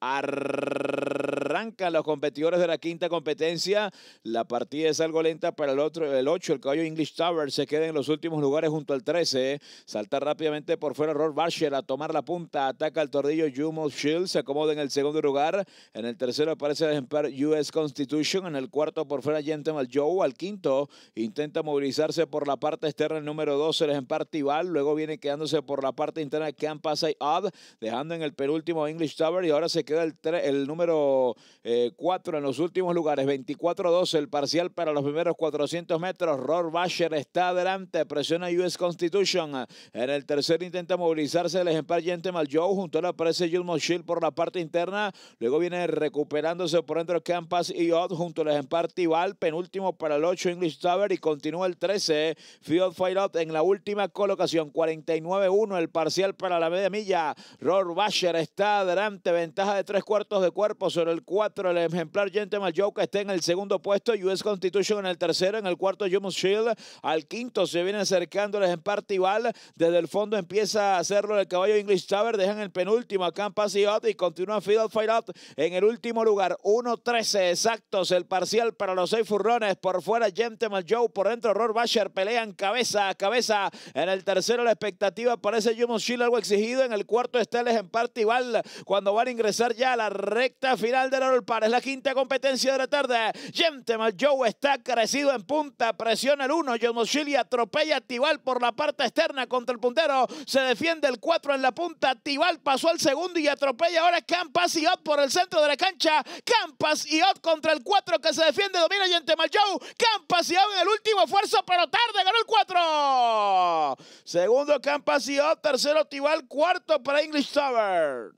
Arr- arrancan los competidores de la quinta competencia. La partida es algo lenta para el otro, el 8, el caballo English Tower se queda en los últimos lugares junto al 13. Salta rápidamente por fuera Rod Barcher a tomar la punta, ataca el tordillo Jumo Shield, se acomoda en el segundo lugar. En el tercero aparece el ejemplar US Constitution, en el cuarto por fuera Gentleman Joe, al quinto intenta movilizarse por la parte externa el número 12, el ejemplar Tibal, luego viene quedándose por la parte interna Camp Odd, dejando en el penúltimo English Tower y ahora se queda el, el número eh, cuatro en los últimos lugares, 24-12 el parcial para los primeros 400 metros. Basher está adelante, presiona US Constitution. En el tercer intenta movilizarse el ejemplar Gentleman Joe, junto a la aparece Jumbo Shield por la parte interna, luego viene recuperándose por dentro Campas y Odd junto al ejemplar Tibal, penúltimo para el 8 English Tower y continúa el 13 Field Fight en la última colocación, 49-1 el parcial para la media milla. Basher está adelante, ventaja de tres cuartos de cuerpo sobre el 4, el ejemplar Gentleman Joe que está en el segundo puesto, US Constitution en el tercero, en el cuarto Jumus Shield, al quinto se viene acercando el ejemplar Tibal, desde el fondo empieza a hacerlo el caballo English Tower, dejan el penúltimo acá en y continúa Fiddle Fight Out en el último lugar, 1-13 exactos el parcial para los seis furrones, por fuera Gentleman Joe, por dentro Ror Basher, pelean cabeza a cabeza, en el tercero la expectativa parece Jumus Shield algo exigido, en el cuarto está el ejemplar Tibal, cuando van a ingresar ya a la recta final el par Es la quinta competencia de la tarde. gente Joe está crecido en punta. Presiona el 1. John atropella a Tibal por la parte externa contra el puntero. Se defiende el 4 en la punta. Tibal pasó al segundo y atropella ahora Campas y Ott por el centro de la cancha. Campas y Ott contra el 4 que se defiende. Domina Genteman Joe. Campas y Ott en el último esfuerzo, pero tarde. Ganó el 4. Segundo Campas y Ott. Tercero Tibal. Cuarto para English Tower.